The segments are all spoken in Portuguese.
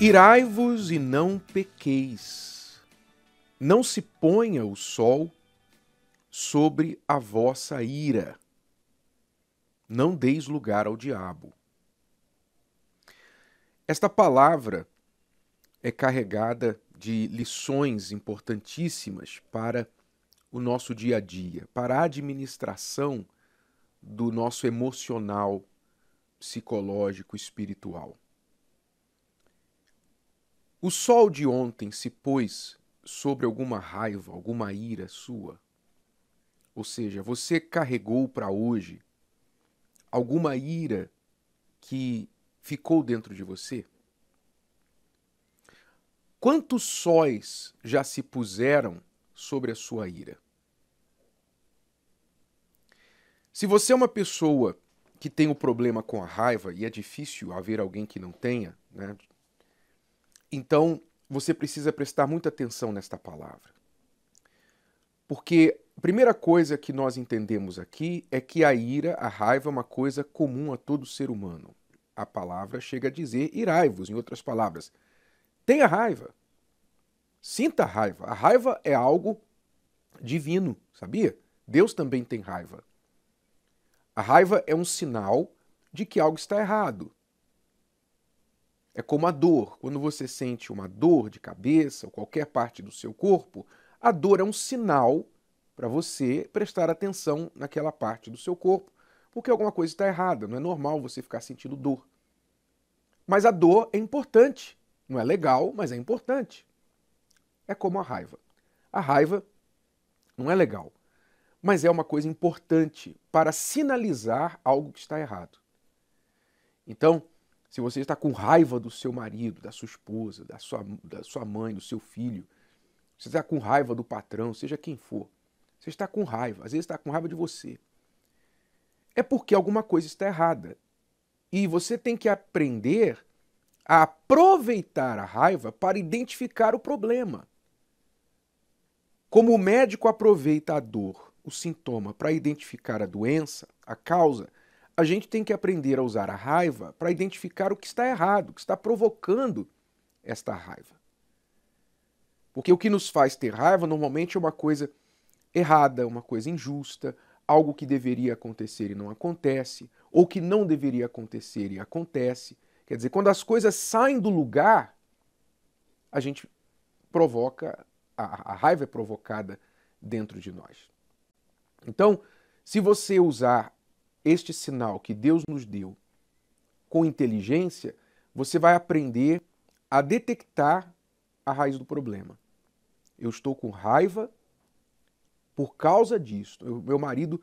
Irai-vos e não pequeis. Não se ponha o sol sobre a vossa ira. Não deis lugar ao diabo. Esta palavra é carregada de lições importantíssimas para o nosso dia a dia, para a administração do nosso emocional, psicológico, espiritual. O sol de ontem se pôs sobre alguma raiva, alguma ira sua? Ou seja, você carregou para hoje alguma ira que ficou dentro de você? Quantos sóis já se puseram sobre a sua ira? Se você é uma pessoa que tem o um problema com a raiva, e é difícil haver alguém que não tenha, né? Então, você precisa prestar muita atenção nesta palavra. Porque a primeira coisa que nós entendemos aqui é que a ira, a raiva, é uma coisa comum a todo ser humano. A palavra chega a dizer irai-vos, em outras palavras. Tenha raiva. Sinta a raiva. A raiva é algo divino, sabia? Deus também tem raiva. A raiva é um sinal de que algo está errado. É como a dor. Quando você sente uma dor de cabeça ou qualquer parte do seu corpo, a dor é um sinal para você prestar atenção naquela parte do seu corpo, porque alguma coisa está errada. Não é normal você ficar sentindo dor. Mas a dor é importante. Não é legal, mas é importante. É como a raiva. A raiva não é legal, mas é uma coisa importante para sinalizar algo que está errado. Então, se você está com raiva do seu marido, da sua esposa, da sua, da sua mãe, do seu filho, você está com raiva do patrão, seja quem for, você está com raiva, às vezes está com raiva de você, é porque alguma coisa está errada. E você tem que aprender a aproveitar a raiva para identificar o problema. Como o médico aproveita a dor, o sintoma, para identificar a doença, a causa, a gente tem que aprender a usar a raiva para identificar o que está errado, o que está provocando esta raiva. Porque o que nos faz ter raiva normalmente é uma coisa errada, uma coisa injusta, algo que deveria acontecer e não acontece, ou que não deveria acontecer e acontece. Quer dizer, quando as coisas saem do lugar, a gente provoca, a, a raiva é provocada dentro de nós. Então, se você usar este sinal que Deus nos deu com inteligência, você vai aprender a detectar a raiz do problema. Eu estou com raiva por causa disso. Eu, meu marido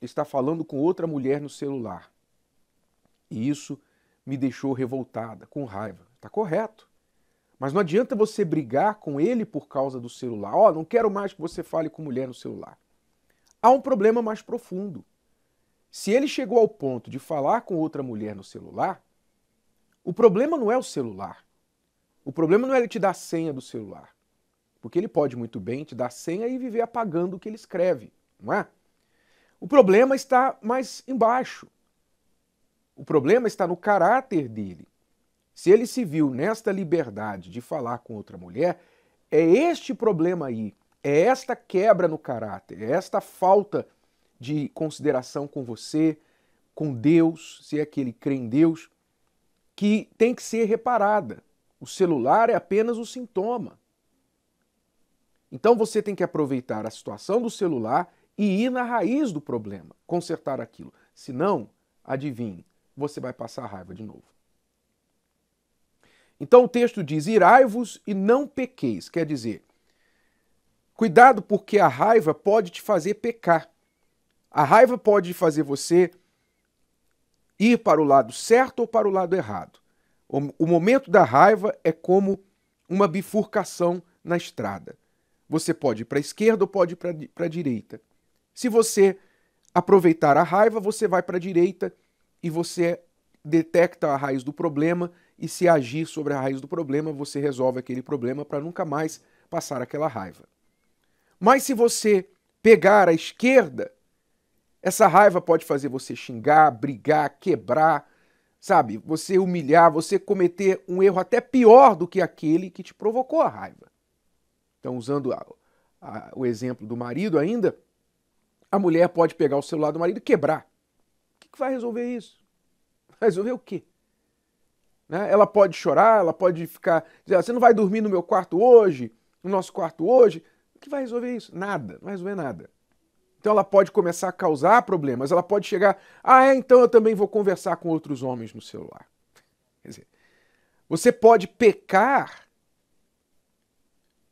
está falando com outra mulher no celular. E isso me deixou revoltada, com raiva. Está correto. Mas não adianta você brigar com ele por causa do celular. Ó, oh, não quero mais que você fale com mulher no celular. Há um problema mais profundo. Se ele chegou ao ponto de falar com outra mulher no celular, o problema não é o celular. O problema não é ele te dar a senha do celular. Porque ele pode muito bem te dar a senha e viver apagando o que ele escreve, não é? O problema está mais embaixo. O problema está no caráter dele. Se ele se viu nesta liberdade de falar com outra mulher, é este problema aí, é esta quebra no caráter, é esta falta de consideração com você, com Deus, se é que ele crê em Deus, que tem que ser reparada. O celular é apenas o sintoma. Então você tem que aproveitar a situação do celular e ir na raiz do problema, consertar aquilo. Senão, adivinhe, você vai passar raiva de novo. Então o texto diz: irai-vos e não pequeis. Quer dizer, cuidado porque a raiva pode te fazer pecar. A raiva pode fazer você ir para o lado certo ou para o lado errado. O momento da raiva é como uma bifurcação na estrada. Você pode ir para a esquerda ou pode ir para a direita. Se você aproveitar a raiva, você vai para a direita e você detecta a raiz do problema e se agir sobre a raiz do problema, você resolve aquele problema para nunca mais passar aquela raiva. Mas se você pegar a esquerda, essa raiva pode fazer você xingar, brigar, quebrar, sabe? Você humilhar, você cometer um erro até pior do que aquele que te provocou a raiva. Então, usando a, a, o exemplo do marido ainda, a mulher pode pegar o celular do marido e quebrar. O que, que vai resolver isso? Vai resolver o quê? Né? Ela pode chorar, ela pode ficar. Dizer, ah, você não vai dormir no meu quarto hoje, no nosso quarto hoje. O que vai resolver isso? Nada, não vai resolver nada. Então ela pode começar a causar problemas, ela pode chegar, ah, é, então eu também vou conversar com outros homens no celular. Quer dizer, você pode pecar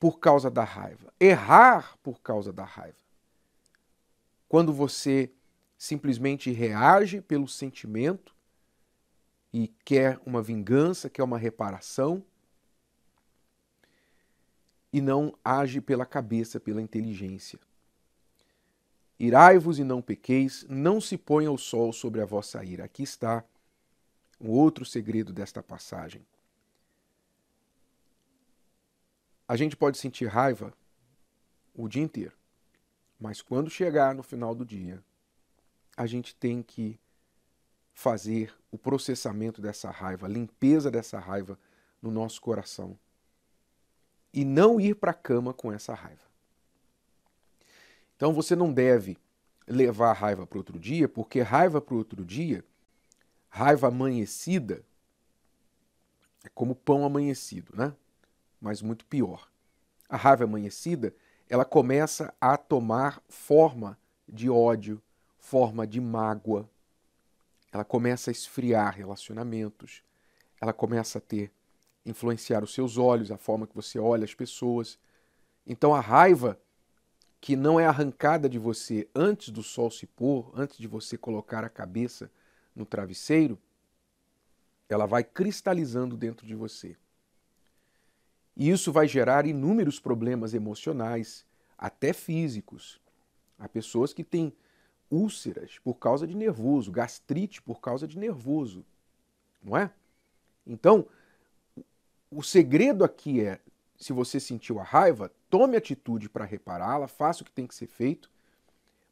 por causa da raiva, errar por causa da raiva. Quando você simplesmente reage pelo sentimento e quer uma vingança, quer uma reparação, e não age pela cabeça, pela inteligência. Irai-vos e não pequeis, não se ponha o sol sobre a vossa ira. Aqui está um outro segredo desta passagem. A gente pode sentir raiva o dia inteiro, mas quando chegar no final do dia, a gente tem que fazer o processamento dessa raiva, a limpeza dessa raiva no nosso coração e não ir para a cama com essa raiva. Então você não deve levar raiva para outro dia, porque raiva para outro dia, raiva amanhecida, é como pão amanhecido, né? Mas muito pior. A raiva amanhecida, ela começa a tomar forma de ódio, forma de mágoa. Ela começa a esfriar relacionamentos. Ela começa a ter influenciar os seus olhos, a forma que você olha as pessoas. Então a raiva que não é arrancada de você antes do sol se pôr, antes de você colocar a cabeça no travesseiro, ela vai cristalizando dentro de você. E isso vai gerar inúmeros problemas emocionais, até físicos. Há pessoas que têm úlceras por causa de nervoso, gastrite por causa de nervoso, não é? Então, o segredo aqui é se você sentiu a raiva, tome atitude para repará-la, faça o que tem que ser feito,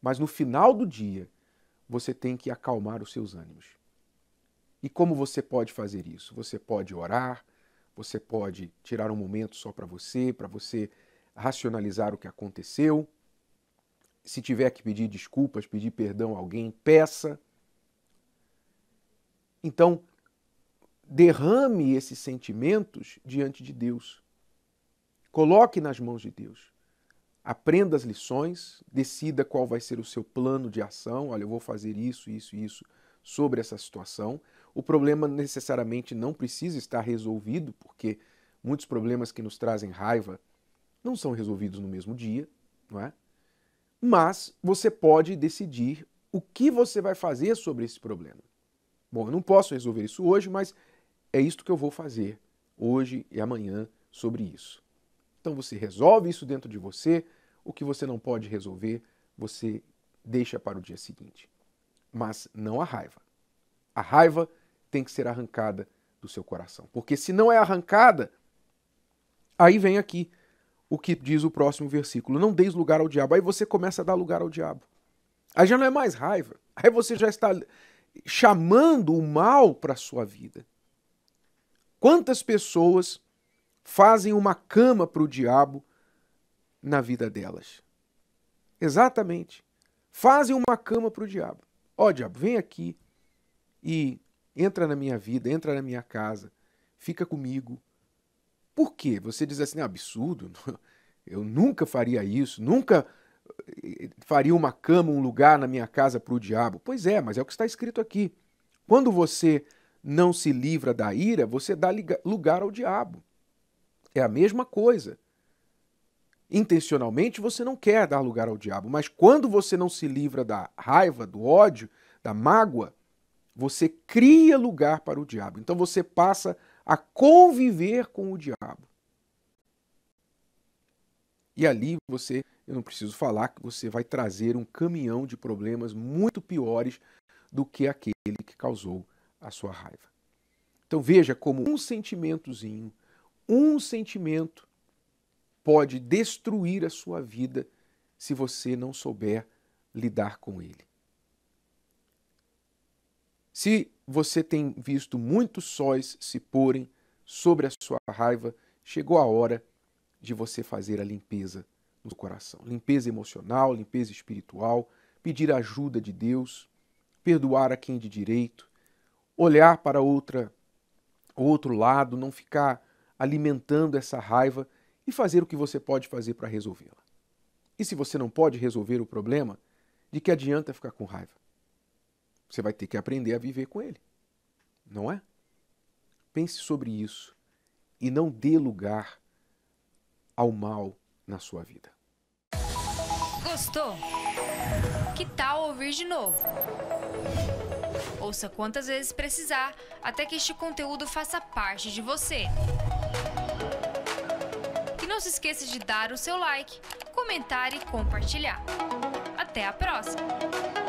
mas no final do dia você tem que acalmar os seus ânimos. E como você pode fazer isso? Você pode orar, você pode tirar um momento só para você, para você racionalizar o que aconteceu. Se tiver que pedir desculpas, pedir perdão a alguém, peça. Então, derrame esses sentimentos diante de Deus. Coloque nas mãos de Deus. Aprenda as lições, decida qual vai ser o seu plano de ação. Olha, eu vou fazer isso, isso e isso sobre essa situação. O problema necessariamente não precisa estar resolvido, porque muitos problemas que nos trazem raiva não são resolvidos no mesmo dia, não é? Mas você pode decidir o que você vai fazer sobre esse problema. Bom, eu não posso resolver isso hoje, mas é isto que eu vou fazer hoje e amanhã sobre isso. Então você resolve isso dentro de você, o que você não pode resolver, você deixa para o dia seguinte. Mas não a raiva. A raiva tem que ser arrancada do seu coração, porque se não é arrancada, aí vem aqui o que diz o próximo versículo: não deis lugar ao diabo. Aí você começa a dar lugar ao diabo. Aí já não é mais raiva. Aí você já está chamando o mal para a sua vida. Quantas pessoas fazem uma cama para o diabo na vida delas. Exatamente. Fazem uma cama para o diabo. Ó, oh, diabo, vem aqui e entra na minha vida, entra na minha casa, fica comigo. Por quê? Você diz assim, é absurdo, eu nunca faria isso, nunca eh, faria uma cama, um lugar na minha casa para o diabo. Pois é, mas é o que está escrito aqui. Quando você não se livra da ira, você dá lugar ao diabo. É a mesma coisa. Intencionalmente você não quer dar lugar ao diabo, mas quando você não se livra da raiva, do ódio, da mágoa, você cria lugar para o diabo. Então você passa a conviver com o diabo. E ali você, eu não preciso falar, que você vai trazer um caminhão de problemas muito piores do que aquele que causou a sua raiva. Então veja como um sentimentozinho um sentimento pode destruir a sua vida se você não souber lidar com ele. Se você tem visto muitos sóis se porem sobre a sua raiva, chegou a hora de você fazer a limpeza no coração. Limpeza emocional, limpeza espiritual, pedir a ajuda de Deus, perdoar a quem é de direito, olhar para outra outro lado, não ficar alimentando essa raiva e fazer o que você pode fazer para resolvê-la. E se você não pode resolver o problema, de que adianta ficar com raiva? Você vai ter que aprender a viver com ele, não é? Pense sobre isso e não dê lugar ao mal na sua vida. Gostou? Que tal ouvir de novo? Ouça quantas vezes precisar até que este conteúdo faça parte de você se esqueça de dar o seu like, comentar e compartilhar. Até a próxima!